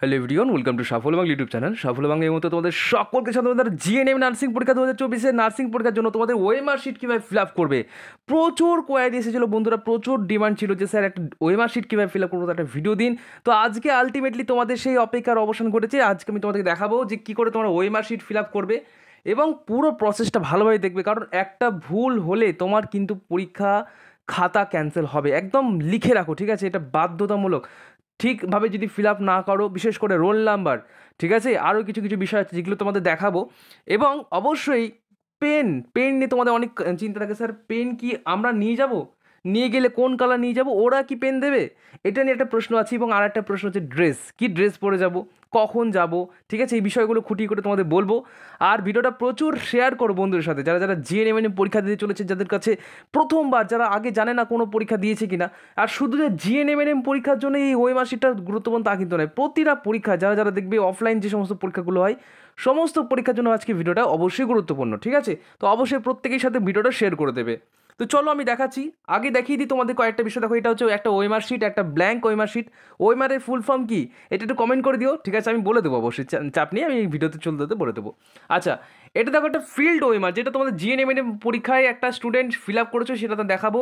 hello everyone welcome to Saphal Bangla YouTube channel Saphal Bangla এই মতো তোমাদের সকলকে তোমাদের জিএনএম নার্সিং পরীক্ষা দু হাজার চব্বিশে নার্সিং পরীক্ষার জন্য তোমাদের ওয়েমার শিট কীভাবে ফিল আপ করবে প্রচুর কোয়ারি এসেছিলো বন্ধুরা প্রচুর ডিমান্ড ছিল যে স্যার একটা ওয়েমার শিট কীভাবে ফিল আপ করবো একটা ভিডিও দিন তো আজকে আলটিমেটলি তোমাদের সেই অপেক্ষার অবসান ঘটেছে আজকে আমি তোমাদেরকে দেখাবো যে কী করে তোমরা ওয়েমার শিট ফিল আপ করবে এবং পুরো প্রসেসটা ভালোভাবে দেখবে কারণ একটা ভুল হলে তোমার কিন্তু পরীক্ষা খাতা ক্যান্সেল হবে একদম লিখে রাখো ঠিক আছে এটা বাধ্যতামূলক ঠিকভাবে যদি ফিল আপ না করো বিশেষ করে রোল নাম্বার ঠিক আছে আরও কিছু কিছু বিষয় আছে যেগুলো তোমাদের দেখাবো এবং অবশ্যই পেন পেন নিয়ে তোমাদের অনেক চিন্তা থাকে স্যার পেন কি আমরা নিয়ে যাবো নিয়ে গেলে কোন কালার নিয়ে যাব ওরা কি পেন দেবে এটা নিয়ে একটা প্রশ্ন আছে এবং আর একটা প্রশ্ন হচ্ছে ড্রেস কি ড্রেস পরে যাব কখন যাব ঠিক আছে এই বিষয়গুলো খুঁটিয়ে করে তোমাদের বলবো আর ভিডিওটা প্রচুর শেয়ার করো বন্ধুদের সাথে যারা যারা জিএন মানে এম পরীক্ষা দিতে চলেছে যাদের কাছে প্রথমবার যারা আগে জানে না কোনো পরীক্ষা দিয়েছে কিনা আর শুধু যে জিএন মানে এম পরীক্ষার জন্য এই ওই মাসিকটা গুরুত্বপূর্ণ তা কিন্তু নয় প্রতিটা পরীক্ষা যারা যারা দেখবে অফলাইন যে সমস্ত পরীক্ষাগুলো হয় সমস্ত পরীক্ষার জন্য আজকে ভিডিওটা অবশ্যই গুরুত্বপূর্ণ ঠিক আছে তো অবশ্যই প্রত্যেকের সাথে ভিডিওটা শেয়ার করে দেবে তো চলো আমি দেখাচ্ছি আগে দেখিয়ে দিই তোমাদের কয়েকটা বিষয় দেখো এটা হচ্ছে একটা ওয়েমার শিট একটা blank OMR sheet ওয়েমারের full form কি এটা একটু কমেন্ট করে দিও ঠিক আছে আমি বলে দেবো অবশ্যই চাপ নিয়ে আমি ভিডিওতে চলতে বলে দেবো আচ্ছা এটা দেখো একটা ফিল্ড ওয়েমার যেটা তোমাদের জিএনএমএন পরীক্ষায় একটা স্টুডেন্ট ফিল আপ করেছো সেটা তো দেখাবো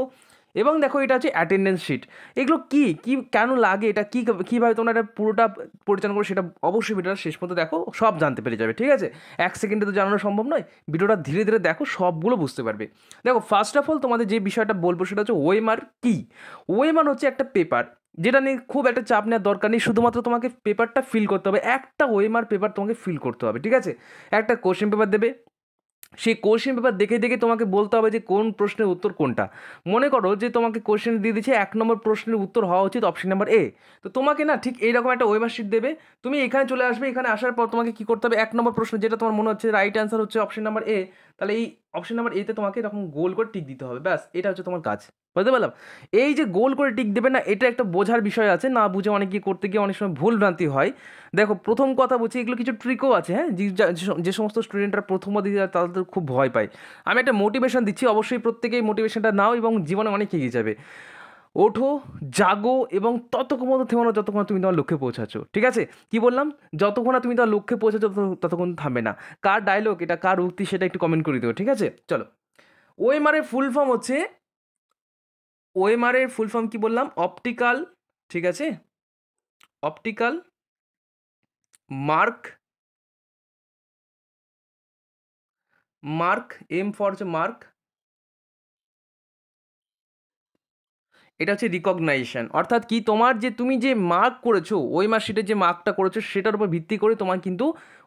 এবং দেখো এটা হচ্ছে অ্যাটেন্ডেন্স শিট এগুলো কী কী কেন লাগে এটা কী কীভাবে তোমরা এটা পুরোটা পরিচালনা করো সেটা অবশ্যই ভিডিওটা শেষ পর্যন্ত দেখো সব জানতে পেরে যাবে ঠিক আছে এক সেকেন্ডে তো জানানো সম্ভব নয় ভিডিওটা ধীরে ধীরে দেখো সবগুলো বুঝতে পারবে দেখো ফার্স্ট অফ অল তোমাদের যে বিষয়টা বলবো সেটা হচ্ছে ওয়েমার কি ওয়েমার হচ্ছে একটা পেপার যেটা নিয়ে খুব একটা চাপ নেওয়ার দরকার নেই শুধুমাত্র তোমাকে পেপারটা ফিল করতে হবে একটা ওয়েমার পেপার তোমাকে ফিল করতে হবে ঠিক আছে একটা কোশ্চেন পেপার দেবে সেই কোশ্চেন পেপার দেখে দেখে তোমাকে বলতে হবে যে কোন প্রশ্নের উত্তর কোনটা মনে করো যে তোমাকে কোশ্চেন দিয়ে দিচ্ছে এক নম্বর প্রশ্নের উত্তর হওয়া উচিত অপশন নাম্বার এ তো তোমাকে না ঠিক এইরকম একটা ওয়েবারশিট দেবে তুমি এখানে চলে আসবে এখানে আসার পর তোমাকে কী করতে হবে এক নম্বর প্রশ্ন যেটা তোমার মনে হচ্ছে রাইট অ্যান্সার হচ্ছে অপশন নাম্বার এ তাহলে এই অপশন নাম্বার এতে তোমাকে এরকম গোল করে টিক দিতে হবে ব্যাস এটা হচ্ছে তোমার কাজ বুঝতে পারলাম এই যে গোল করে টিক দেবে না এটা একটা বোঝার বিষয় আছে না বুঝে অনেকে করতে গিয়ে অনেক সময় ভুল ভ্রান্তি হয় দেখো প্রথম কথা বলছি এগুলো কিছু ট্রিকও আছে হ্যাঁ যে সমস্ত স্টুডেন্টরা প্রথম দিতে তাদের খুব ভয় পায় আমি একটা মোটিভেশন দিচ্ছি অবশ্যই প্রত্যেকেই মোটিভেশনটা নাও এবং জীবনে অনেক এগিয়ে যাবে ওঠো জাগো এবং ততক্ষণ পর্যন্ত থেমো না যতক্ষণ তুমি তোমার লক্ষ্যে পৌঁছাচ্ছ ঠিক আছে কি বললাম যতক্ষণ না তুমি তোমার লক্ষ্যে পৌঁছাচ্ছ ততক্ষণ থামবে না কার ডায়লগ এটা কার উক্তি সেটা একটু কমেন্ট করে দেবো ঠিক আছে চলো ওয়েমারের ফুল ফর্ম হচ্ছে ওয়েমারের ফুল ফর্ম কি বললাম অপটিক্যাল ঠিক আছে optical mark mark M for হচ্ছে মার্ক এটা হচ্ছে রিকগনাইজেশন অর্থাৎ কি তোমার যে তুমি যে মার্ক করেছো ওই মার্কশিটের যে মার্কটা করেছো সেটার উপর ভিত্তি করে তোমার কিন্তু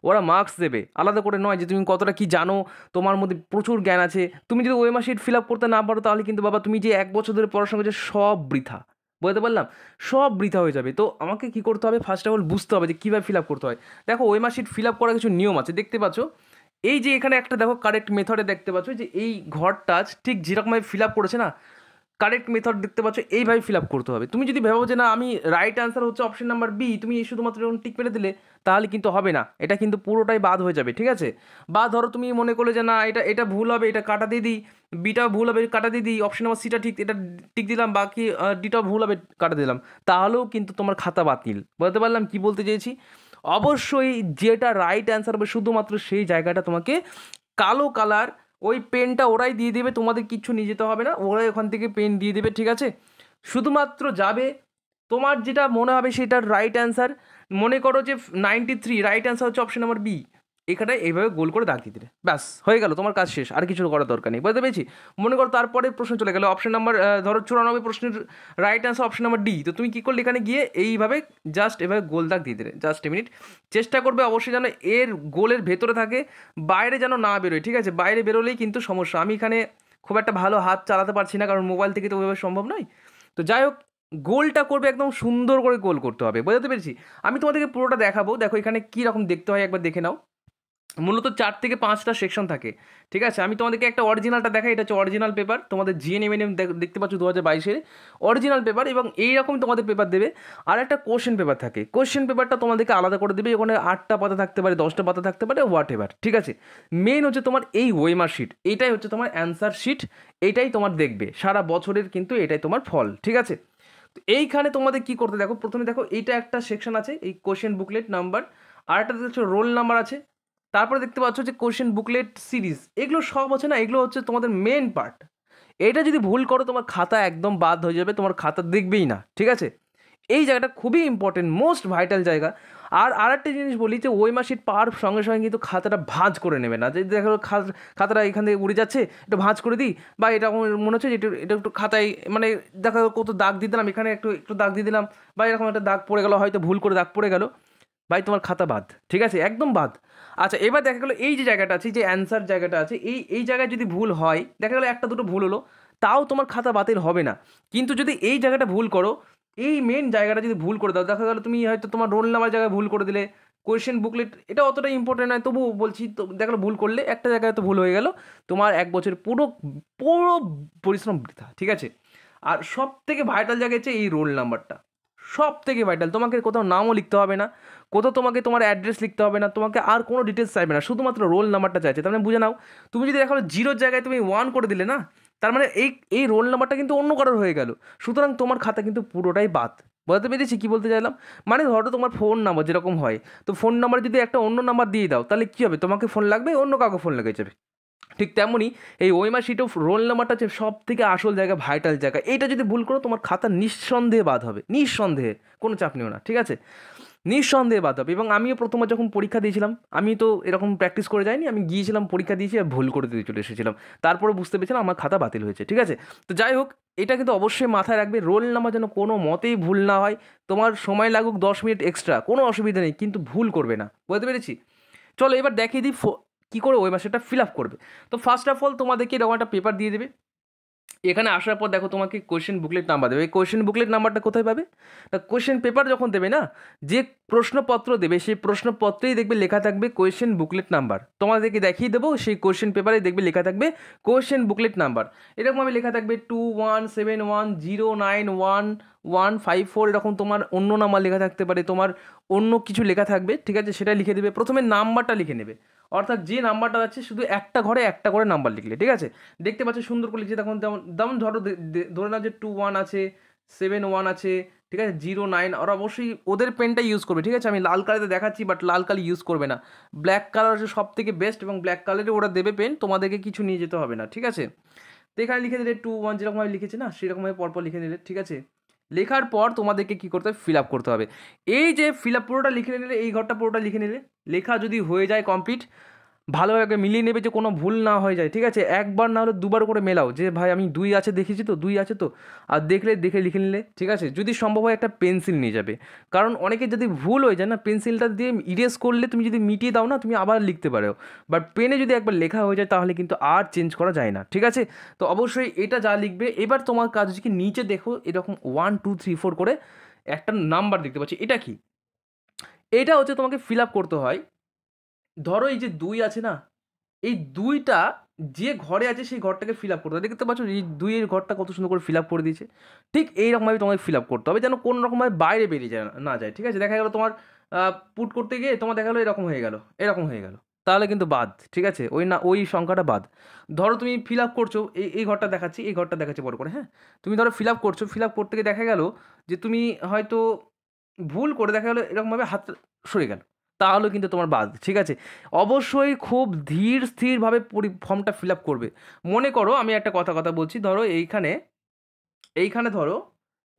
ওরা মার্কস দেবে আলাদা করে নয় যে তুমি কতটা কি জানো তোমার মধ্যে প্রচুর জ্ঞান আছে তুমি যদি ওই মার্কশিট ফিল আপ করতে না পারো তাহলে কিন্তু বাবা তুমি যে এক বছর ধরে পড়াশোনা করছো সব বৃথা বলতে পারলাম সব বৃথা হয়ে যাবে তো আমাকে কি করতে হবে ফার্স্ট অফ অল বুঝতে হবে যে কীভাবে ফিল আপ করতে হয় দেখো ওই মার্কশিট ফিল আপ করার কিছু নিয়ম আছে দেখতে পাচ্ছ এই যে এখানে একটা দেখো কারেক্ট মেথডে দেখতে পাচ্ছ যে এই ঘরটা ঠিক যেরকমভাবে ফিল আপ করেছে না কারেক্ট মেথড দেখতে পাচ্ছ এইভাবে ফিল আপ করতে হবে তুমি যদি ভেবো যে না আমি রাইট অ্যান্সার হচ্ছে অপশন নাম্বার বি তুমি এই শুধুমাত্র যখন টিক মেরে দিলে তাহলে কিন্তু হবে না এটা কিন্তু পুরোটাই বাদ হয়ে যাবে ঠিক আছে বা ধরো তুমি মনে করলে যে না এটা এটা ভুল হবে এটা কাটা দিয়ে দিই বিটা ভুল হবে কাটা দিয়ে দিই অপশন নাম্বার সিটা ঠিক এটা টিক দিলাম বাকি ডিটা ভুল হবে কাটা দিলাম তাহলেও কিন্তু তোমার খাতা বাতিল বলতে পারলাম কি বলতে চেয়েছি অবশ্যই যেটা রাইট অ্যান্সার হবে শুধুমাত্র সেই জায়গাটা তোমাকে কালো কালার ওই পেনটা ওরাই দিয়ে দেবে তোমাদের কিচ্ছু নিয়ে যেতে হবে না ওরাই ওখান থেকে পেন দিয়ে দেবে ঠিক আছে শুধুমাত্র যাবে তোমার যেটা মনে হবে সেটার রাইট অ্যান্সার মনে করো যে নাইনটি থ্রি রাইট অ্যান্সার হচ্ছে অপশন নাম্বার বি এখানে এইভাবে গোল করে দাগ দিয়ে দিলে ব্যাস হয়ে গেল তোমার কাজ শেষ আর কিছু করার দরকার নেই বুঝতে পেরেছি মনে করো তারপরে প্রশ্ন চলে গেল অপশন নাম্বার ধরো চুরানব্বই প্রশ্নের right answer option number D তো তুমি কী করলে এখানে গিয়ে এইভাবে জাস্ট এভাবে গোল দাগ দিয়ে দিলে জাস্ট এ মিনিট চেষ্টা করবে অবশ্যই যেন এর গোলের ভেতরে থাকে বাইরে যেন না বেরোয় ঠিক আছে বাইরে বেরোলেই কিন্তু সমস্যা আমি এখানে খুব একটা ভালো হাত চালাতে পারছি না কারণ মোবাইল থেকে তো ওইভাবে সম্ভব নয় তো যাই হোক গোলটা করবে একদম সুন্দর করে গোল করতে হবে বোঝাতে পেরেছি আমি তোমাদেরকে পুরোটা দেখাবো দেখো এখানে কীরকম দেখতে হয় একবার দেখে নাও মূলত চার থেকে পাঁচটা সেকশন থাকে ঠিক আছে আমি তোমাদেরকে একটা অরিজিনালটা দেখাই এটা হচ্ছে অরিজিনাল পেপার তোমাদের জিএন এমএনএম দেখতে পাচ্ছ দু হাজার বাইশের অরিজিনাল পেপার এবং এইরকম তোমাদের পেপার দেবে আর একটা কোশ্চেন পেপার থাকে কোশ্চেন পেপারটা তোমাদেরকে আলাদা করে দেবে ওখানে আটটা পাতা থাকতে পারে দশটা পাতা থাকতে পারে হোয়াট এভার ঠিক আছে মেন হচ্ছে তোমার এই ওয়েমার শিট এটাই হচ্ছে তোমার অ্যান্সার শিট এটাই তোমার দেখবে সারা বছরের কিন্তু এটাই তোমার ফল ঠিক আছে এইখানে তোমাদের কি করতে দেখো প্রথমে দেখো এইটা একটা সেকশন আছে এই কোশ্চেন বুকলেট নাম্বার আর একটা হচ্ছে রোল নাম্বার আছে তারপরে দেখতে পাচ্ছ যে কোশ্চেন বুকলেট সিরিজ এগুলো সব হচ্ছে না এগুলো হচ্ছে তোমাদের মেন পার্ট এটা যদি ভুল করো তোমার খাতা একদম বাদ হয়ে যাবে তোমার খাতা দেখবেই না ঠিক আছে এই জায়গাটা খুবই ইম্পর্টেন্ট মোস্ট ভাইটাল জায়গা আর আর একটা জিনিস বলি যে ওই মাসির পার সঙ্গে সঙ্গে কিন্তু খাতাটা ভাঁজ করে নেবে না যে দেখা গেলো খাতাটা এখান থেকে উড়ে যাচ্ছে একটু ভাঁজ করে দিই বা এটা মনে হচ্ছে যে একটু এটা একটু খাতায় মানে দেখা গেলো কত দাগ দিয়ে দিলাম এখানে একটু একটু দাগ দিয়ে দিলাম বা এরকম একটা দাগ পড়ে গেলো হয়তো ভুল করে দাগ পড়ে গেলো ভাই তোমার খাতা বাদ ঠিক আছে একদম বাদ আচ্ছা এবার দেখা গেলো এই যে জায়গাটা আছে যে অ্যান্সার জায়গাটা আছে এই এই জায়গায় যদি ভুল হয় দেখা গেলো একটা দুটো ভুল হলো তাও তোমার খাতা বাতিল হবে না কিন্তু যদি এই জায়গাটা ভুল করো এই মেন জায়গাটা যদি ভুল করে দাও দেখা গেলো তুমি হয়তো তোমার রোল নাম্বার জায়গায় ভুল করে দিলে কোয়েশ্চেন বুকলেট এটা অতটা ইম্পর্টেন্ট নয় তবু বলছি তো দেখালো ভুল করলে একটা জায়গায় তো ভুল হয়ে গেল তোমার এক বছর পুরো পুরো পরিশ্রম বৃথা ঠিক আছে আর সব থেকে ভাইটাল জায়গা হচ্ছে এই রোল নাম্বারটা সব থেকে ভাইটাল তোমাকে কোথাও নামও লিখতে হবে না কোথাও তোমাকে তোমার অ্যাড্রেস লিখতে হবে না তোমাকে আর কোনো ডিটেলস চাইবে না শুধুমাত্র রোল নাম্বারটা চাইছে তার মানে বুঝে নাও তুমি যদি এখন জিরোর জায়গায় তুমি ওয়ান করে দিলে না তার মানে এই এই রোল নাম্বারটা কিন্তু অন্য কারোর হয়ে গেল সুতরাং তোমার খাতা কিন্তু পুরোটাই বাদ বলতে পেরেছি কী বলতে চাইলাম মানে ধরো তোমার ফোন নাম্বার যেরকম হয় তো ফোন নাম্বার যদি একটা অন্য নাম্বার দিয়ে দাও তাহলে কী হবে তোমাকে ফোন লাগবে অন্য কাউকে ফোন লাগিয়ে যাবে ঠিক তেমনই এই ওয়েমা শিট অফ রোল নাম্বারটা হচ্ছে সব থেকে আসল জায়গা ভাইটাল জায়গা এটা যদি ভুল করো তোমার খাতা নিঃসন্দেহে বাদ হবে নিঃসন্দেহে কোনো চাপ নিও না ঠিক আছে নিঃসন্দেহে বাদ হবে এবং আমিও প্রথমে যখন পরীক্ষা দিয়েছিলাম আমি তো এরকম প্র্যাকটিস করে যাইনি আমি গিয়েছিলাম পরীক্ষা দিয়েছি আর ভুল করে দিয়ে চলে এসেছিলাম তারপরে বুঝতে পেরেছিলাম আমার খাতা বাতিল হয়েছে ঠিক আছে তো যাই হোক এটা কিন্তু অবশ্যই মাথায় রাখবে রোল নাম্বার যেন কোনো মতেই ভুল না হয় তোমার সময় লাগুক দশ মিনিট এক্সট্রা কোনো অসুবিধা নেই কিন্তু ভুল করবে না বুঝতে পেরেছি চলো এবার দেখিয়ে দিই কী করে ওয়েব সেটা ফিল আপ করবে তো ফার্স্ট অফ অল তোমাদেরকে এরকম একটা পেপার দিয়ে দেবে এখানে আসার পর দেখো তোমাকে কোয়েশ্চেন বুকলেট নাম্বার দেবে এই কোয়েশ্চেন বুকলেট নাম্বারটা কোথায় পাবে তা কোয়েশ্চেন পেপার যখন দেবে না যে প্রশ্নপত্র দেবে সেই প্রশ্নপত্রেই দেখবে লেখা থাকবে কোয়েশ্চেন বুকলেট নাম্বার তোমাদেরকে দেখিয়ে দেবো সেই কোয়েশ্চেন পেপারে দেখবে লেখা থাকবে কোয়েশ্চেন বুকলেট নাম্বার এরকমভাবে লেখা থাকবে two one seven one zero nine one one five four এরকম তোমার অন্য নাম্বার লেখা থাকতে পারে তোমার অন্য কিছু লেখা থাকবে ঠিক আছে সেটা লিখে দেবে প্রথমে নাম্বারটা লিখে নেবে অর্থাৎ যে নাম্বারটা আছে শুধু একটা ঘরে একটা করে নাম্বার লিখলে ঠিক আছে দেখতে পাচ্ছ সুন্দর করে লিখছে তখন যেমন যেমন ধরো ধরে নাও যে টু ওয়ান আছে সেভেন ওয়ান আছে ঠিক আছে জিরো নাইন ওরা অবশ্যই ওদের পেনটা ইউজ করবে ঠিক আছে আমি লাল কালারে দেখাচ্ছি বাট লাল কালি ইউজ করবে না ব্ল্যাক কালার হচ্ছে সব থেকে বেস্ট এবং ব্ল্যাক কালারে ওরা দেবে পেন তোমাদেরকে কিছু নিয়ে যেতে হবে না ঠিক আছে তো এখানে লিখে দিলে টু ওয়ান যেরকমভাবে লিখেছে না সেরকমভাবে পরপর লিখে দিলে ঠিক আছে লেখার পর তোমাদেরকে কি করতে হবে ফিল আপ করতে হবে এই যে ফিল আপ পুরোটা লিখে নিলে এই ঘরটা পুরোটা লিখে নিলে লেখা যদি হয়ে যায় কমপ্লিট ভালোভাবে আগে মিলিয়ে নেবে যে কোনো ভুল না হয়ে যায় ঠিক আছে একবার না হলে দুবার করে মেলাও যে ভাই আমি দুই আছে দেখেছি তো দুই আছে তো আর দেখলে দেখে লিখে নিলে ঠিক আছে যদি সম্ভব হয় একটা পেন্সিল নিয়ে যাবে কারণ অনেকে যদি ভুল হয়ে যায় না পেন্সিলটা দিয়ে ইরেজ করলে তুমি যদি মিটিয়ে দাও না তুমি আবার লিখতে পারো বাট পেনে যদি একবার লেখা হয়ে যায় তাহলে কিন্তু আর চেঞ্জ করা যায় না ঠিক আছে তো অবশ্যই এটা যা লিখবে এবার তোমার কাজ হচ্ছে কি নিচে দেখো এরকম ওয়ান টু থ্রি ফোর করে একটা নাম্বার দেখতে পাচ্ছি এটা কি এটা হচ্ছে তোমাকে ফিল আপ করতে হয় ধরো এই যে দুই আছে না এই দুইটা যে ঘরে আছে সেই ঘরটাকে ফিল আপ করতে হবে দেখতে পাচ্ছ এই দুইয়ের ঘরটা কত সুন্দর করে ফিল আপ করে দিয়েছে ঠিক এইরকমভাবে তোমাকে ফিল আপ করতে হবে যেন কোনো রকমভাবে বাইরে বেরিয়ে যায় না যায় ঠিক আছে দেখা গেলো তোমার পুট করতে গিয়ে তোমার দেখা গেলো এরকম হয়ে গেলো এরকম হয়ে গেলো তাহলে কিন্তু বাদ ঠিক আছে ওই না ওই সংখ্যাটা বাদ ধরো তুমি ফিল আপ করছো এই এই ঘরটা দেখাচ্ছি এই ঘরটা দেখাচ্ছি বড় করে হ্যাঁ তুমি ধরো ফিল আপ করছো ফিল আপ করতে গিয়ে দেখা গেলো যে তুমি হয়তো ভুল করে দেখা গেলো এরকমভাবে হাত সরে গেল তাহলেও কিন্তু তোমার বাদ ঠিক আছে অবশ্যই খুব ধীর স্থিরভাবে পরি ফর্মটা ফিল আপ করবে মনে করো আমি একটা কথা কথা বলছি ধরো এইখানে এইখানে ধরো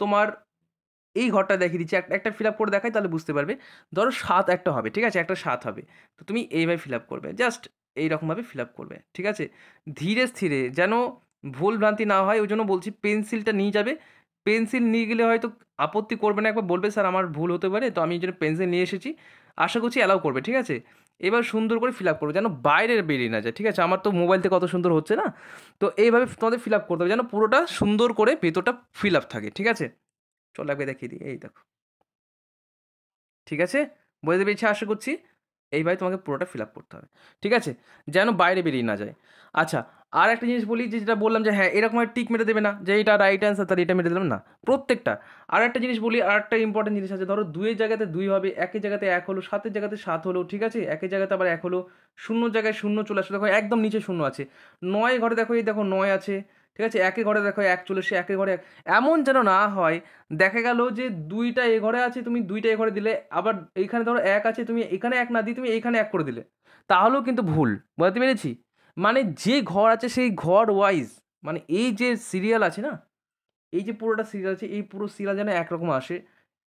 তোমার এই ঘরটা দেখিয়ে দিচ্ছি একটা ফিল আপ করে দেখাই তাহলে বুঝতে পারবে ধরো সাত একটা হবে ঠিক আছে একটা সাত হবে তো তুমি এইভাবে ফিল আপ করবে জাস্ট এইরকমভাবে ফিল আপ করবে ঠিক আছে ধীরে স্থিরে যেন ভুল ভ্রান্তি না হয় ওই জন্য বলছি পেন্সিলটা নিয়ে যাবে পেন্সিল নিয়ে গেলে হয়তো আপত্তি করবে না একবার বলবে স্যার আমার ভুল হতে পারে তো আমি এই জন্য পেন্সিল নিয়ে এসেছি আশা করছি অ্যালাউ করবে ঠিক আছে এবার সুন্দর করে ফিল আপ করবে যেন বাইরে বেরিয়ে না যায় ঠিক আছে আমার তো মোবাইল থেকে কত সুন্দর হচ্ছে না তো এইভাবে তোমাদের ফিল আপ করতে হবে যেন পুরোটা সুন্দর করে ভেতরটা ফিল আপ থাকে ঠিক আছে চল লাগবে দেখিয়ে দিই এই দেখো ঠিক আছে বোঝাতে পেরেছি আশা করছি এইভাবে তোমাকে পুরোটা ফিল আপ করতে হবে ঠিক আছে যেন বাইরে বেরিয়ে না যায় আচ্ছা আর একটা জিনিস বলি যে যেটা বললাম যে হ্যাঁ এরকম টিক মেরে দেবে না যে এটা রাইট অ্যান্সার তার এটা মেরে দিলাম না প্রত্যেকটা আর একটা জিনিস বলি আর একটা ইম্পর্টেন্ট জিনিস আছে ধরো দুইয়ের জায়গাতে দুই হবে একই জায়গাতে এক হলো সাতের জায়গাতে সাত হলো ঠিক আছে একই জায়গাতে আবার এক হলো শূন্য জায়গায় শূন্য চলে আসলো দেখো একদম নিচে শূন্য আছে নয় ঘরে দেখো এই দেখো নয় আছে ঠিক আছে একই ঘরে দেখো এক চলে সে একই ঘরে এমন যেন না হয় দেখা গেল যে দুইটা এ ঘরে আছে তুমি দুইটা এ ঘরে দিলে আবার এইখানে ধরো এক আছে তুমি এখানে এক না দিয়ে তুমি এইখানে এক করে দিলে তাহলেও কিন্তু ভুল বলতে পেরেছি মানে যে ঘর আছে সেই ঘর ওয়াইজ মানে এই যে সিরিয়াল আছে না এই যে পুরোটা সিরিয়াল আছে এই পুরো সিরিয়াল যেন একরকম আসে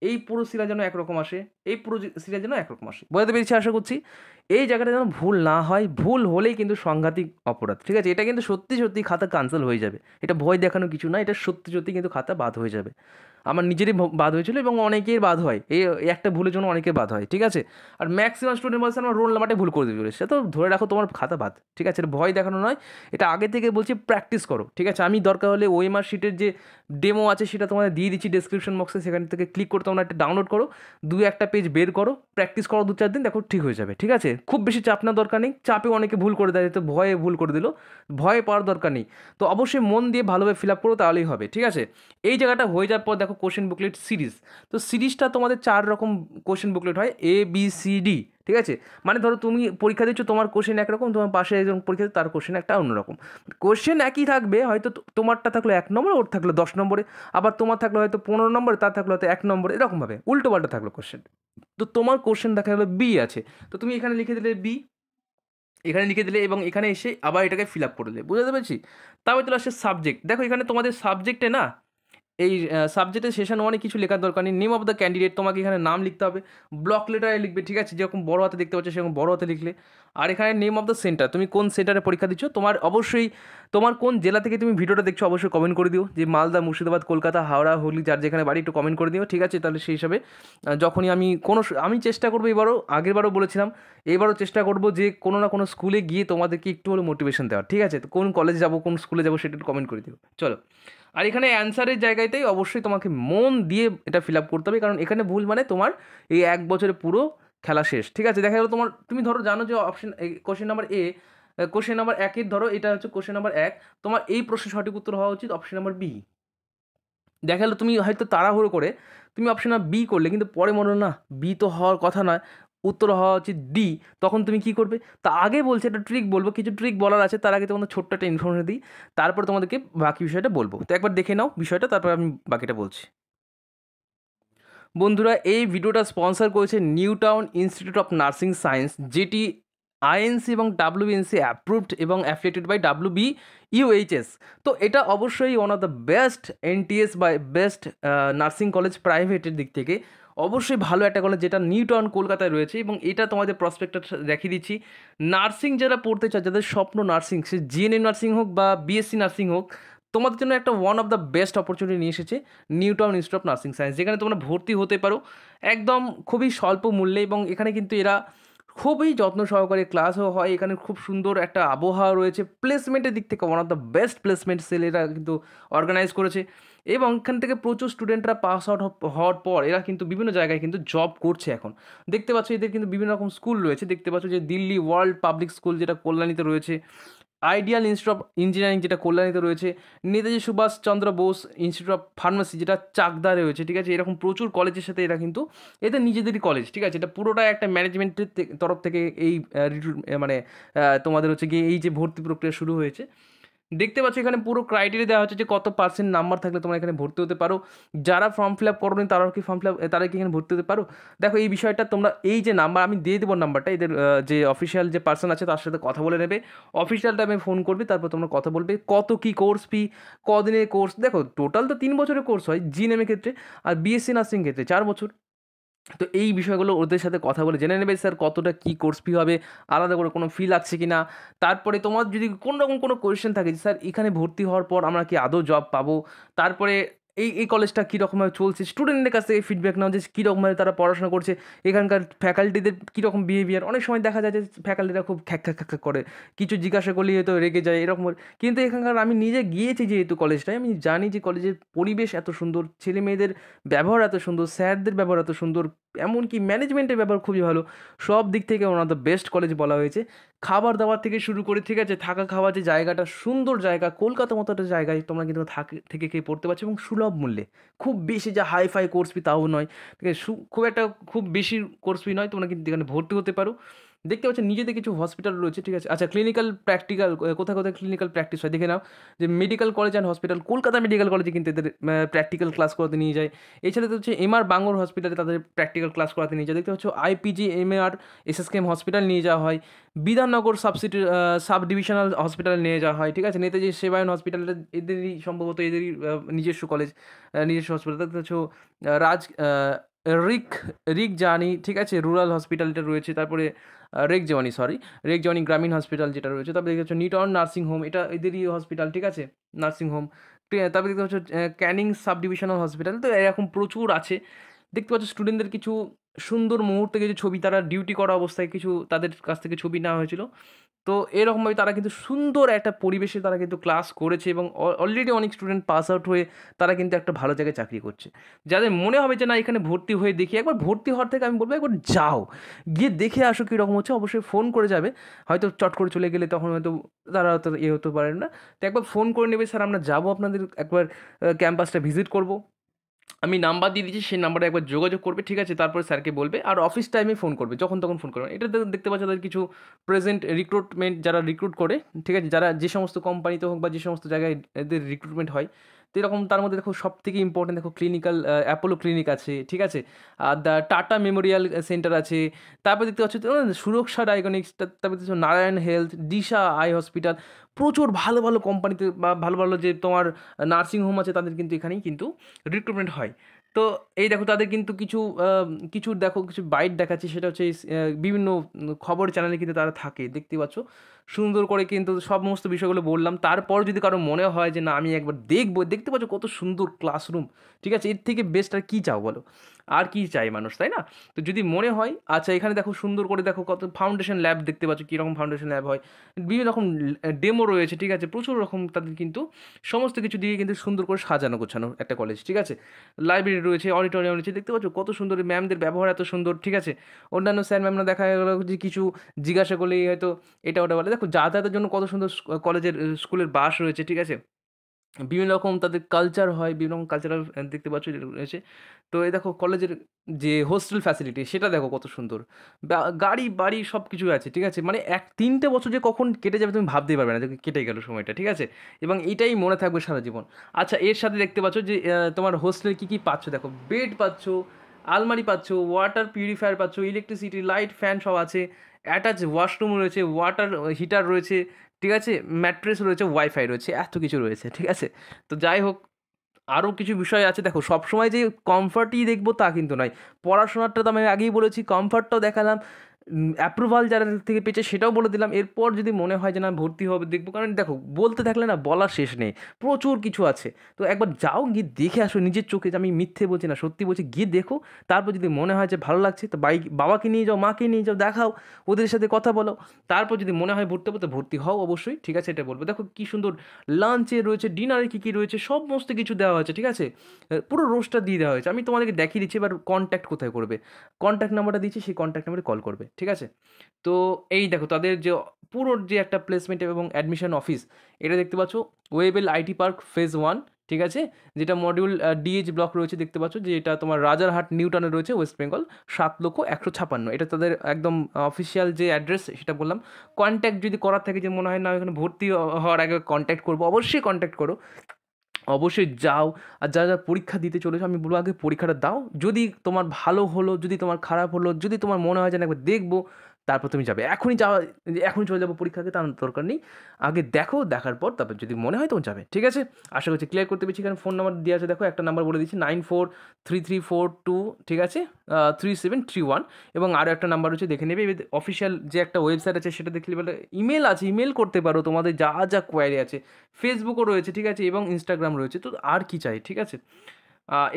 এই পুরো সিরা যেন একরকম আসে এই পুরো সিরা যেন একরকম আসে বোঝাতে পেরেছি আশা করছি এই জায়গাটা যেন ভুল না হয় ভুল হলেই কিন্তু সাংঘাতিক অপরাধ ঠিক আছে এটা কিন্তু সত্যি সত্যি খাতা ক্যান্সেল হয়ে যাবে এটা ভয় দেখানো কিছু না এটা সত্যি সত্যি কিন্তু খাতা বাদ হয়ে যাবে আমার নিজেরই বাদ হয়েছিল এবং অনেকের বাদ হয় এই একটা ভুলের জন্য অনেকের বাদ হয় ঠিক আছে আর ম্যাক্সিমাম স্টুডেন্ট বলছে আমার রোল নাম্বারটা ভুল করে দেবে সে তো ধরে রাখো তোমার খাতা বাদ ঠিক আছে ভয় দেখানো নয় এটা আগে থেকে বলছি প্র্যাকটিস করো ঠিক আছে আমি দরকার হলে ওএমআর শিটের যে ডেমো আছে সেটা তোমাদের দিয়ে দিচ্ছি ডিসক্রিপশন বক্সে সেখান থেকে ক্লিক করতে তোমরা একটা ডাউনলোড করো দু একটা পেজ বের করো প্র্যাকটিস করো দু চার দিন দেখো ঠিক হয়ে যাবে ঠিক আছে খুব বেশি চাপ না দরকার নেই চাপে অনেকে ভুল করে দেয় তো ভয়ে ভুল করে দিল ভয়ে পাওয়ার দরকার নেই তো অবশ্যই মন দিয়ে ভালোভাবে ফিল আপ করো তাহলেই হবে ঠিক আছে এই জায়গাটা হয়ে যাওয়ার পর দেখো কোশ্চেন বুকলেট সিরিজ তো সিরিজটা তোমাদের চার রকম কোশ্চেন বুকলেট হয় এ বি সি ডি ঠিক আছে মানে ধরো তুমি পরীক্ষা দিচ্ছ তোমার কোশ্চেন একরকম তোমার পাশে একজন পরীক্ষা তার কোশ্চেন একটা অন্যরকম কোশ্চেন একই থাকবে হয়তো তোমারটা থাকলো এক নম্বর ওর থাকলো দশ নম্বরে আবার তোমার থাকলো হয়তো পনেরো নম্বরে তার থাকলো হয়তো এক নম্বরে এরকমভাবে উল্টো পাল্টা থাকলো কোশ্চেন তো তোমার কোশ্চেন দেখা গেলো বি আছে তো তুমি এখানে লিখে দিলে বি এখানে লিখে দিলে এবং এখানে এসে আবার এটাকে ফিল আপ করে দিলে বুঝতে পেরেছি তারপরে চলে আসছে সাবজেক্ট দেখো এখানে তোমাদের সাবজেক্টে না এই সাবজেক্টে সেশন ওয়ানে কিছু লেখার দরকার নেই নেম অফ দ্য ক্যান্ডিডেট তোমাকে এখানে নাম লিখতে হবে ব্লক লেটারে লিখবে ঠিক আছে যেরকম বড় হাতে দেখতে পাচ্ছ সেরকম বড় হাতে লিখলে আর এখানে নেম অফ দ্য সেন্টার তুমি কোন সেন্টারে পরীক্ষা দিচ্ছ তোমার অবশ্যই তোমার কোন জেলা থেকে তুমি ভিডিওটা দেখছো অবশ্যই কমেন্ট করে দিও যে মালদা মুর্শিদাবাদ কলকাতা হাওড়া হুগলি যার যেখানে বাড়ি একটু কমেন্ট করে দিও ঠিক আছে তাহলে সেই হিসাবে যখনই আমি কোনো আমি চেষ্টা করবো এবারও আগেরবারও বলেছিলাম এবারও চেষ্টা করব যে কোনো না কোনো স্কুলে গিয়ে তোমাদেরকে একটু হলে মোটিভেশন দেওয়ার ঠিক আছে তো কোন কলেজে যাবো কোন স্কুলে যাবো সেটা একটু কমেন্ট করে দিও চলো আর এখানে অ্যান্সারের জায়গাতেই অবশ্যই তোমাকে মন দিয়ে এটা ফিল আপ করতে হবে কারণ এখানে ভুল মানে তোমার এই এক বছরে পুরো খেলা শেষ ঠিক আছে দেখা গেলো তোমার তুমি ধরো জানো যে option question number A question number একের ধরো এটা হচ্ছে কোশ্চেন নাম্বার এক তোমার এই প্রশ্নের সঠিক উত্তর হওয়া উচিত অপশন নাম্বার বি দেখা গেলো তুমি হয়তো তাড়াহুড়ো করে তুমি অপশন বি করলে কিন্তু পরে মনে না বি তো হওয়ার কথা নয় উত্তর হওয়া উচিত ডি তখন তুমি কি করবে তা আগে বলছে একটা ট্রিক বলবো কিছু ট্রিক বলার আছে তার আগে তোমাদের ছোট্ট একটা ইনফরমেশন দিই তারপর তোমাদেরকে বাকি বিষয়টা বলবো তো একবার দেখে নাও বিষয়টা তারপর আমি বাকিটা বলছি বন্ধুরা এই ভিডিওটা স্পন্সর করেছে new town institute of nursing science যেটি আইএনসি এবং ডাব্লিউবিএনসি অ্যাপ্রুভড এবং affiliated by W B UHS তো এটা অবশ্যই ওয়ান অফ দ্য বেস্ট এনটিএস বাই বেস্ট নার্সিং কলেজ প্রাইভেটের দিক থেকে অবশ্যই ভালো একটা কলেজ যেটা নিউ টাউন কলকাতায় রয়েছে এবং এটা তোমাদের প্রসপেক্টটা দেখিয়ে দিচ্ছি নার্সিং যারা পড়তে চায় যাদের স্বপ্ন নার্সিং সে জিএনএ নার্সিং হোক বা বিএসসি নার্সিং হোক তোমাদের জন্য একটা one of the best opportunity নিয়ে এসেছে new town institute of nursing science যেখানে তোমরা ভর্তি হতে পারো একদম খুবই স্বল্প মূল্যে এবং এখানে কিন্তু এরা খুবই যত্ন সহকারে ক্লাসও হয় এখানে খুব সুন্দর একটা আবহাওয়া রয়েছে প্লেসমেন্টের দিক থেকে one of the best placement cell এরা কিন্তু অর্গানাইজ করেছে এবং এখান থেকে প্রচুর স্টুডেন্টরা পাস আউট হওয়ার পর এরা কিন্তু বিভিন্ন জায়গায় কিন্তু জব করছে এখন দেখতে পাচ্ছ এদের কিন্তু বিভিন্ন রকম স্কুল রয়েছে দেখতে পাচ্ছ যে দিল্লি ওয়ার্ল্ড পাবলিক স্কুল যেটা কল্যাণীতে রয়েছে আইডিয়াল ইনস্টিটিউট অফ ইঞ্জিনিয়ারিং যেটা কল্যাণীতে রয়েছে Netaji Subhashchandra Bose institute of pharmacy যেটা চাকদা রয়েছে ঠিক আছে এরকম প্রচুর কলেজের সাথে এরা কিন্তু এদের নিজেদেরই কলেজ ঠিক আছে এটা পুরোটা একটা ম্যানেজমেন্টের তরফ থেকে এই মানে তোমাদের হচ্ছে গিয়ে এই যে ভর্তি প্রক্রিয়া শুরু হয়েছে দেখতে পাচ্ছ এখানে পুরো ক্রাইটেরিয়া দেওয়া হচ্ছে যে কত পার্সেন্ট নাম্বার থাকলে তোমরা এখানে ভর্তি হতে পারো যারা ফর্ম ফিল আপ করোনি তারাও কি ফর্ম ফিল আপ তারা কি এখানে ভর্তি হতে পারো দেখো এই বিষয়টা তোমরা এই যে নাম্বার আমি দিয়ে দেবো নাম্বারটা এদের যে অফিসিয়াল যে পার্সন আছে তার সাথে কথা বলে নেবে অফিসিয়ালটা আমি ফোন করবে তারপর তোমরা কথা বলবে কত কি কোর্স ফি কদিনের কোর্স দেখো টোটাল তো তিন বছরের কোর্স হয় জি নেমের ক্ষেত্রে আর বিএসসি নার্সিং ক্ষেত্রে চার বছর তো এই বিষয়গুলো ওদের সাথে কথা বলে জেনে নেবে স্যার কতটা কী কোর্স ফি হবে আলাদা করে কোনো ফি লাগছে কি না তারপরে তোমার যদি কোনোরকম রকম কোনো কোয়েশ্চেন থাকে স্যার এখানে ভর্তি হওয়ার পর আমরা কি আদৌ জব পাবো তারপরে এই এই কলেজটা কীরকমভাবে চলছে স্টুডেন্টদের কাছ থেকে ফিডব্যাক নেওয়া যে কীরকমভাবে তারা পড়াশোনা করছে এখানকার ফ্যাকাল্টিদের কীরকম বিহেভিয়ার অনেক সময় দেখা যায় যে ফ্যাকাল্টিরা খুব খ্যাক খ্যাক খ্যাক করে কিছু জিজ্ঞাসা করলেই হয়তো রেগে যায় এরকম কিন্তু এখানকার আমি নিজে গিয়েছি যেহেতু কলেজটায় আমি জানি যে কলেজের পরিবেশ এত সুন্দর ছেলে মেয়েদের ব্যবহার এত সুন্দর স্যারদের ব্যবহার এত সুন্দর এমনকি ম্যানেজমেন্টের ব্যবহার খুবই ভালো সব দিক থেকে ওনার দ্য বেস্ট কলেজ বলা হয়েছে খাবার দাবার থেকে শুরু করে ঠিক আছে থাকা খাওয়া যে জায়গাটা সুন্দর জায়গা কলকাতা মতো একটা জায়গায় তোমরা কিন্তু থাকে থেকে খেয়ে পড়তে পারছো এবং সুলভ মূল্যে খুব বেশি যা হাই ফাই কোর্স ফি তাও নয় ঠিক আছে খুব একটা খুব বেশি কোর্স ফি নয় তোমরা কিন্তু এখানে ভর্তি হতে পারো দেখতে পাচ্ছেন নিজেদের কিছু হসপিটাল রয়েছে ঠিক আছে আচ্ছা ক্লিনিক্যাল প্র্যাকটিক্যাল কোথায় কোথায় ক্লিনিক্যাল প্র্যাকটিস হয় দেখে নাও যে medical college and hospital Kolkata medical কলেজে কিন্তু এদের প্র্যাকটিক্যাল ক্লাস করাতে নিয়ে যায় এছাড়া তো হচ্ছে এমআর বাঙ্গুর হসপিটালে তাদের প্র্যাকটিক্যাল ক্লাস করাতে নিয়ে যায় দেখতে পাচ্ছ আইপিজি এমআর কেম হসপিটাল নিয়ে যাওয়া হয় বিধাননগর সাবসিটি সাব ডিভিশনাল হসপিটাল নিয়ে যাওয়া হয় ঠিক আছে নেতাজি সেবায়ন হসপিটালটা এদেরই সম্ভবত এদেরই নিজস্ব কলেজ নিজস্ব হসপিটাল দেখতে পাচ্ছ রাজ রিক রিক জানি ঠিক আছে রুরাল হসপিটালটা রয়েছে তারপরে Rekjoani sorry Rekjoani গ্রামীণ হসপিটাল যেটা রয়েছে তারপরে দেখতে পাচ্ছ নিটন নার্সিং হোম এটা এদেরই হসপিটাল ঠিক আছে নার্সিং হোম তারপরে দেখতে পাচ্ছ ক্যানিং সাব ডিভিশনাল হসপিটাল তো এরকম প্রচুর আছে দেখতে পাচ্ছ স্টুডেন্টদের কিছু সুন্দর মুহূর্তে কিছু ছবি তারা ডিউটি করা অবস্থায় কিছু তাদের কাছ থেকে ছবি নেওয়া হয়েছিল তো এরকমভাবে তারা কিন্তু সুন্দর একটা পরিবেশে তারা কিন্তু ক্লাস করেছে এবং অলরেডি অনেক স্টুডেন্ট পাস আউট হয়ে তারা কিন্তু একটা ভালো জায়গায় চাকরি করছে যাদের মনে হবে যে না এখানে ভর্তি হয়ে দেখি একবার ভর্তি হওয়ার থেকে আমি বলবো একবার যাও গিয়ে দেখে আসো কীরকম হচ্ছে অবশ্যই ফোন করে যাবে হয়তো চট করে চলে গেলে তখন হয়তো তারা হয়তো ইয়ে হতে পারেন না তো একবার ফোন করে নেবে স্যার আমরা যাবো আপনাদের একবার ক্যাম্পাসটা ভিজিট করবো আমি নাম্বার দিয়ে দিচ্ছি সেই নাম্বারে একবার যোগাযোগ করবে ঠিক আছে তারপরে স্যারকে বলবে আর অফিস টাইমে ফোন করবে যখন তখন ফোন করবে এটা দেখতে পাচ্ছি তাদের কিছু প্রেজেন্ট রিক্রুটমেন্ট যারা রিক্রুট করে ঠিক আছে যারা যে সমস্ত কোম্পানিতে হোক বা যে সমস্ত জায়গায় এদের রিক্রুটমেন্ট হয় তো এরকম তার মধ্যে দেখো সব থেকে ইম্পর্টেন্ট দেখো ক্লিনিক্যাল অ্যাপোলো ক্লিনিক আছে ঠিক আছে আর দ্য টাটা মেমোরিয়াল সেন্টার আছে তারপর দেখতে পাচ্ছ সুরক্ষা ডায়গনিক্স তারপর দেখছো Narayana health Disha eye hospital প্রচুর ভালো ভালো কোম্পানিতে বা ভালো ভালো যে তোমার নার্সিং হোম আছে তাদের কিন্তু এখানেই কিন্তু রিক্রুটমেন্ট হয় তো এই দেখো তাদের কিন্তু কিছু কিছু দেখো কিছু বাইট দেখাচ্ছে সেটা হচ্ছে বিভিন্ন খবর চ্যানেলে কিন্তু তারা থাকে দেখতে পাচ্ছ সুন্দর করে কিন্তু সমস্ত বিষয়গুলো বললাম তারপর যদি কারো মনে হয় যে না আমি একবার দেখবো দেখতে পাচ্ছ কত সুন্দর ক্লাসরুম ঠিক আছে এর থেকে বেস্ট আর কী চাও বলো আর কি চাই মানুষ তাই না তো যদি মনে হয় আচ্ছা এখানে দেখো সুন্দর করে দেখো কত ফাউন্ডেশন ল্যাব দেখতে পাচ্ছ কীরকম ফাউন্ডেশন ল্যাব হয় বিভিন্ন রকম ডেমো রয়েছে ঠিক আছে প্রচুর রকম তাদের কিন্তু সমস্ত কিছু দিয়ে কিন্তু সুন্দর করে সাজানো গোছানো একটা কলেজ ঠিক আছে লাইব্রেরি রয়েছে অডিটোরিয়াম রয়েছে দেখতে পাচ্ছ কত সুন্দর ম্যামদের ব্যবহার এত সুন্দর ঠিক আছে অন্যান্য স্যার ম্যামরা দেখা গেলো যে কিছু জিজ্ঞাসা করলেই হয়তো এটা ওটা বলে দেখো যাতায়াতের জন্য কত সুন্দর কলেজের স্কুলের বাস রয়েছে ঠিক আছে বিভিন্ন রকম তাদের কালচার হয় বিভিন্ন রকম কালচারাল দেখতে পাচ্ছ রয়েছে তো এই দেখো কলেজের যে হোস্টেল ফ্যাসিলিটি সেটা দেখো কত সুন্দর গাড়ি বাড়ি সব কিছু আছে ঠিক আছে মানে এক তিনটে বছর যে কখন কেটে যাবে তুমি ভাবতেই পারবে না যে কেটে গেল সময়টা ঠিক আছে এবং এটাই মনে থাকবে সারা জীবন আচ্ছা এর সাথে দেখতে পাচ্ছ যে তোমার হোস্টেলে কী কী পাচ্ছ দেখো বেড পাচ্ছ আলমারি পাচ্ছ ওয়াটার পিউরিফায়ার পাচ্ছ ইলেকট্রিসিটি লাইট ফ্যান সব আছে অ্যাটাচ ওয়াশরুম রয়েছে ওয়াটার হিটার রয়েছে ঠিক আছে ম্যাট্রেস রয়েছে ওয়াইফাই রয়েছে এত কিছু রয়েছে ঠিক আছে তো যাই হোক আরও কিছু বিষয় আছে দেখো সবসময় যে কমফর্টই দেখবো তা কিন্তু নয় পড়াশোনারটা তো আমি আগেই বলেছি কমফর্টটাও দেখালাম অ্যাপ্রুভাল যারা থেকে পেয়েছে সেটাও বলে দিলাম এরপর যদি মনে হয় যে না ভর্তি হবে দেখবো কারণ দেখো বলতে থাকলে না বলার শেষ নেই প্রচুর কিছু আছে তো একবার যাও গিয়ে দেখে আসো নিজের চোখে যে আমি মিথ্যে বলছি না সত্যি বলছি গিয়ে দেখো তারপর যদি মনে হয় যে ভালো লাগছে তো বাইক বাবাকে নিয়ে যাও মাকে নিয়ে যাও দেখাও ওদের সাথে কথা বলো তারপর যদি মনে হয় ভর্তি হবে তো ভর্তি হও অবশ্যই ঠিক আছে এটা বলবো দেখো কী সুন্দর লাঞ্চে রয়েছে ডিনারে কী কী রয়েছে সমস্ত কিছু দেওয়া হয়েছে ঠিক আছে পুরো রোস্টটা দিয়ে দেওয়া হয়েছে আমি তোমাদেরকে দেখিয়ে দিচ্ছি এবার কন্ট্যাক্ট কোথায় করবে কন্ট্যাক্ট নাম্বারটা দিচ্ছি সেই কন্ট্যাক্ট নাম্বারে কল করবে ঠিক আছে তো এই দেখো তাদের যে পুরো যে একটা প্লেসমেন্ট এবং অ্যাডমিশন অফিস এটা দেখতে পাচ্ছ Webel IT park phase one ঠিক আছে যেটা মডিউল ডিএইচ ব্লক রয়েছে দেখতে পাচ্ছ যেটা তোমার রাজারহাট নিউটনে রয়েছে ওয়েস্ট বেঙ্গল সাত লক্ষ একশো ছাপান্ন এটা তাদের একদম অফিসিয়াল যে অ্যাড্রেস সেটা বললাম কন্ট্যাক্ট যদি করার থাকে যে মনে হয় না এখানে ভর্তি হওয়ার আগে কন্ট্যাক্ট করবো অবশ্যই কন্ট্যাক্ট করো অবশ্যই যাও আর যা যা পরীক্ষা দিতে চলেছো আমি বলবো আগে পরীক্ষাটা দাও যদি তোমার ভালো হলো যদি তোমার খারাপ হলো যদি তোমার মনে হয় যে না একবার দেখবো তারপর তুমি যাবে এখনই যাওয়া এখনই চলে যাবো পরীক্ষাকে তার দরকার নেই আগে দেখো দেখার পর তারপর যদি মনে হয় তখন যাবে ঠিক আছে আশা করছি ক্লিয়ার করতে পেরেছি এখানে ফোন নাম্বার দিয়ে আছে দেখো একটা নাম্বার বলে দিচ্ছি nine four three three four two ঠিক আছে থ্রি সেভেন থ্রি ওয়ান এবং আরও একটা নাম্বার রয়েছে দেখে নেবে অফিসিয়াল যে একটা ওয়েবসাইট আছে সেটা দেখলে বলে ইমেল আছে ইমেল করতে পারো তোমাদের যা যা কোয়ারি আছে ফেসবুকও রয়েছে ঠিক আছে এবং ইনস্টাগ্রাম রয়েছে তো আর কি চাই ঠিক আছে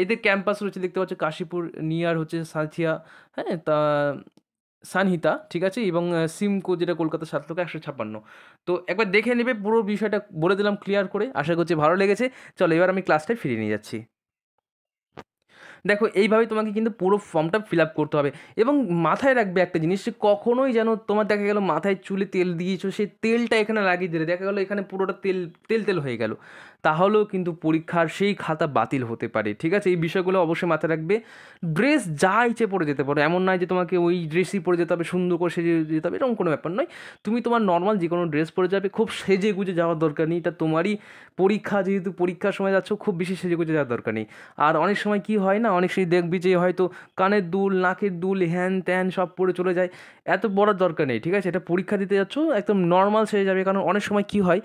এদের ক্যাম্পাস রয়েছে দেখতে পাচ্ছ কাশীপুর নিয়ার হচ্ছে সাথিয়া হ্যাঁ তা সানহিতা ঠিক আছে এবং সিমকো যেটা কলকাতা সাত লক্ষ একশো ছাপ্পান্ন তো একবার দেখে নেবে পুরো বিষয়টা বলে দিলাম ক্লিয়ার করে আশা করছি ভালো লেগেছে চলো এবার আমি ক্লাসটায় ফিরিয়ে নিয়ে যাচ্ছি দেখো এইভাবে তোমাকে কিন্তু পুরো ফর্মটা ফিল আপ করতে হবে এবং মাথায় রাখবে একটা জিনিস কখনোই যেন তোমার দেখা গেলো মাথায় চুলে তেল দিয়েছো সেই তেলটা এখানে লাগিয়ে দিলে দেখা গেলো এখানে পুরোটা তেল তেল তেল হয়ে গেল তাহলেও কিন্তু পরীক্ষার সেই খাতা বাতিল হতে পারে ঠিক আছে এই বিষয়গুলো অবশ্যই মাথায় রাখবে ড্রেস যা ইচ্ছে পরে যেতে পারো এমন নয় যে তোমাকে ওই ড্রেসই পরে যেতে হবে সুন্দর করে সেজে যেতে হবে এরকম কোনো ব্যাপার নয় তুমি তোমার নর্মাল যে কোনো ড্রেস পরে যাবে খুব সেজে গুজে যাওয়ার দরকার নেই এটা তোমারই পরীক্ষা যেহেতু পরীক্ষার সময় যাচ্ছ খুব বেশি সেজে গুজে যাওয়ার দরকার নেই আর অনেক সময় কি হয় না না অনেক সেই দেখবি যে হয়তো কানের দুল নাকের দুল হ্যান ত্যান সব পরে চলে যায় এত বড় দরকার নেই ঠিক আছে এটা পরীক্ষা দিতে যাচ্ছ একদম নর্মাল সেরে যাবে কারণ অনেক সময় কি হয়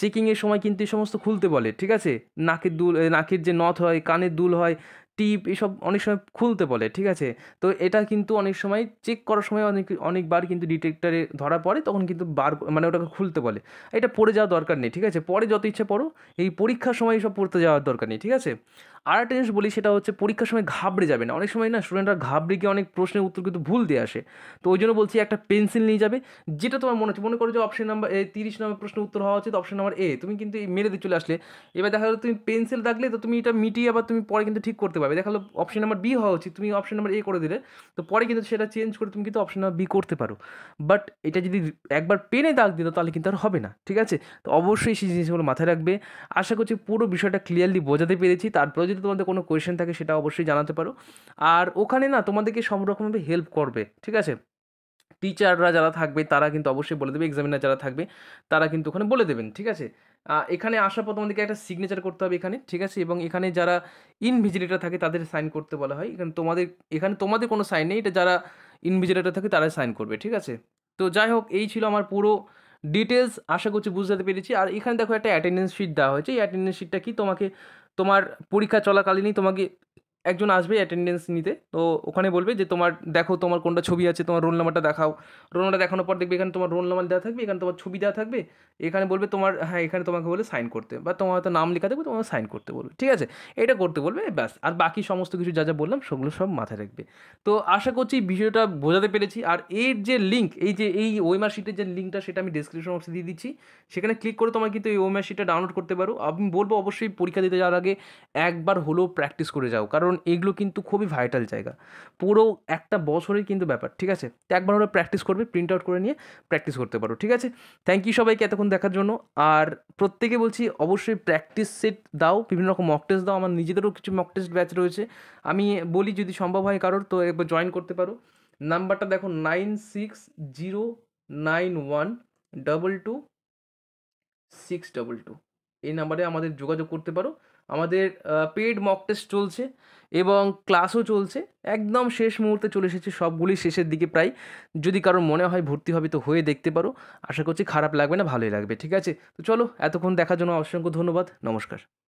চেকিংয়ের সময় কিন্তু এই সমস্ত খুলতে বলে ঠিক আছে নাকের দুল নাকের যে নথ হয় কানের দুল হয় টিপ এসব অনেক সময় খুলতে বলে ঠিক আছে তো এটা কিন্তু অনেক সময় চেক করার সময় অনেক অনেকবার কিন্তু ডিটেক্টরে ধরা পড়ে তখন কিন্তু বার মানে ওটাকে খুলতে বলে এটা পড়ে যাওয়ার দরকার নেই ঠিক আছে পরে যত ইচ্ছে পড়ো এই পরীক্ষার সময় এসব পড়তে যাওয়ার দরকার নেই ঠিক আছে আর একটা জিনিস বলি সেটা হচ্ছে পরীক্ষার সময় ঘাবড়ে যাবে না অনেক সময় না স্টুডেন্টরা ঘাবড়ে গিয়ে অনেক প্রশ্নের উত্তর কিন্তু ভুল দিয়ে আসে তো ওই জন্য বলছি একটা পেন্সিল নিয়ে যাবে যেটা তোমার মনে হচ্ছে মনে করো যে অপশন নাম্বার এ তিরিশ নম্বর প্রশ্ন উত্তর হওয়া উচিত অপশন নাম্বার এ তুমি কিন্তু মেরে দিয়ে চলে আসলে এবার দেখা গেলো তুমি পেন্সিল রাখলে তো তুমি এটা মিটিয়ে আবার তুমি পরে কিন্তু ঠিক করতে পাবে দেখালো অপশন নাম্বার বি হওয়া উচিত তুমি অপশন নাম্বার এ করে দিলে তো পরে কিন্তু সেটা চেঞ্জ করে তুমি কিন্তু অপশন নাম্বার বি করতে পারো বাট এটা যদি একবার পেনে দাগ দিল তাহলে কিন্তু আর হবে না ঠিক আছে তো অবশ্যই সেই জিনিসগুলো মাথায় রাখবে আশা করছি পুরো বিষয়টা ক্লিয়ারলি বোঝাতে পেরেছি তারপরে যদি তোমাদের কোনো কোয়েশ্চেন থাকে সেটা অবশ্যই জানাতে পারো আর ওখানে না তোমাদেরকে সব রকমভাবে হেল্প করবে ঠিক আছে টিচাররা যারা থাকবে তারা কিন্তু অবশ্যই বলে দেবে এক্সামিনার যারা থাকবে তারা কিন্তু ওখানে বলে দেবেন ঠিক আছে এখানে আসার পর তোমাদেরকে একটা সিগনেচার করতে হবে এখানে ঠিক আছে এবং এখানে যারা ইনভিজিলেটার থাকে তাদের সাইন করতে বলা হয় এখানে তোমাদের এখানে তোমাদের কোনো সাইন নেই এটা যারা ইনভিজিলেটার থাকে তারাই সাইন করবে ঠিক আছে তো যাই হোক এই ছিল আমার পুরো ডিটেলস আশা করছি বুঝতে পেরেছি আর এখানে দেখো একটা অ্যাটেন্ডেন্স শিট দেওয়া হয়েছে এই অ্যাটেন্ডেন্স শিটটা কি তোমাকে তোমার পরীক্ষা চলাকালীনই তোমাকে একজন আসবে অ্যাটেন্ডেন্স নিতে তো ওখানে বলবে যে তোমার দেখো তোমার কোনটা ছবি আছে তোমার রোল নাম্বারটা দেখাও রোল নাম্বার দেখানোর পর দেখবে এখানে তোমার রোল নাম্বার দেওয়া থাকবে এখানে তোমার ছবি দেওয়া থাকবে এখানে বলবে তোমার হ্যাঁ এখানে তোমাকে বলে সাইন করতে বা তোমার হয়তো নাম লেখা থাকবে তোমাকে সাইন করতে বলবে ঠিক আছে এটা করতে বলবে ব্যাস আর বাকি সমস্ত কিছু যা যা বললাম সেগুলো সব মাথায় রাখবে তো আশা করছি বিষয়টা বোঝাতে পেরেছি আর এর যে লিঙ্ক এই যে এই ওয়েমার শিটের যে লিঙ্কটা সেটা আমি ডিসক্রিপশন বক্সে দিয়ে দিচ্ছি সেখানে ক্লিক করে তোমার কিন্তু এই ওয়েমার শিটটা ডাউনলোড করতে পারো আমি বলবো অবশ্যই পরীক্ষা দিতে যাওয়ার আগে একবার হলেও প্র্যাকটিস করে যাও কারণ কারণ এগুলো কিন্তু খুবই ভাইটাল জায়গা পুরো একটা বছরের কিন্তু ব্যাপার ঠিক আছে একবার ওরা প্র্যাকটিস করবে প্রিন্ট আউট করে নিয়ে প্র্যাকটিস করতে পারো ঠিক আছে থ্যাংক ইউ সবাইকে এতক্ষণ দেখার জন্য আর প্রত্যেকে বলছি অবশ্যই প্র্যাকটিস সেট দাও বিভিন্ন রকম মক টেস্ট দাও আমার নিজেদেরও কিছু মক টেস্ট ব্যাচ রয়েছে আমি বলি যদি সম্ভব হয় কারোর তো একবার জয়েন করতে পারো নাম্বারটা দেখো nine six zero nine one double two six double two এই নাম্বারে আমাদের যোগাযোগ করতে পারো আমাদের পেড মক টেস্ট চলছে এবং ক্লাসও চলছে একদম শেষ মুহূর্তে চলে এসেছে সবগুলি শেষের দিকে প্রায় যদি কারোর মনে হয় ভর্তি হবে তো হয়ে দেখতে পারো আশা করছি খারাপ লাগবে না ভালোই লাগবে ঠিক আছে তো চলো এতক্ষণ দেখার জন্য অসংখ্য ধন্যবাদ নমস্কার